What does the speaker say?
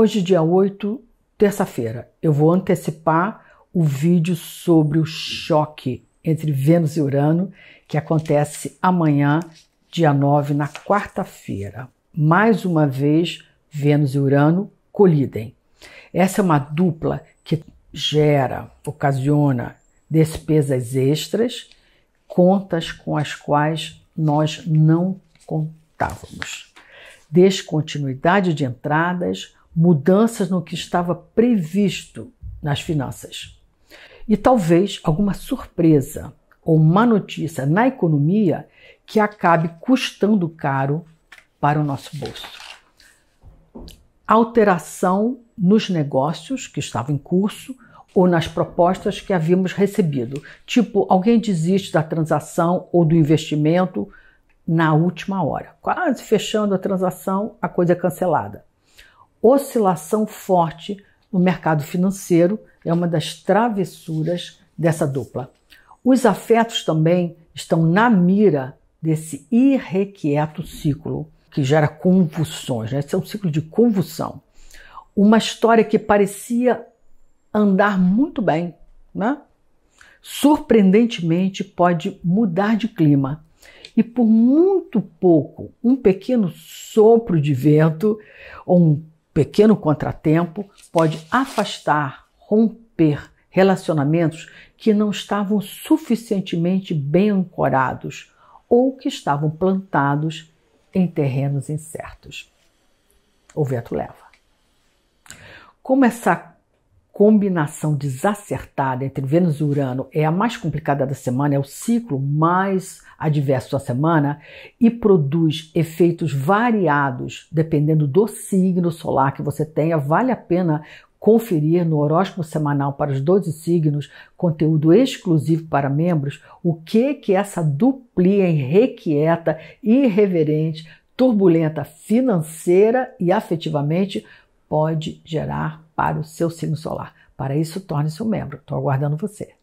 Hoje, dia 8, terça-feira, eu vou antecipar o vídeo sobre o choque entre Vênus e Urano, que acontece amanhã, dia 9, na quarta-feira. Mais uma vez, Vênus e Urano colidem. Essa é uma dupla que gera, ocasiona despesas extras, contas com as quais nós não contávamos. Descontinuidade de entradas, mudanças no que estava previsto nas finanças. E talvez alguma surpresa ou má notícia na economia que acabe custando caro para o nosso bolso. Alteração nos negócios que estavam em curso ou nas propostas que havíamos recebido. Tipo, alguém desiste da transação ou do investimento na última hora. Quase fechando a transação, a coisa é cancelada oscilação forte no mercado financeiro é uma das travessuras dessa dupla. Os afetos também estão na mira desse irrequieto ciclo que gera convulsões. Né? Esse é um ciclo de convulsão. Uma história que parecia andar muito bem, né? surpreendentemente pode mudar de clima. E por muito pouco, um pequeno sopro de vento ou um pequeno contratempo pode afastar, romper relacionamentos que não estavam suficientemente bem ancorados ou que estavam plantados em terrenos incertos. O vento leva. Como essa combinação desacertada entre Vênus e Urano é a mais complicada da semana, é o ciclo mais adverso da semana e produz efeitos variados dependendo do signo solar que você tenha. Vale a pena conferir no horóscopo semanal para os 12 signos, conteúdo exclusivo para membros, o que que essa duplia irrequieta, irreverente, turbulenta financeira e afetivamente pode gerar para o seu signo solar. Para isso, torne-se um membro. Estou aguardando você.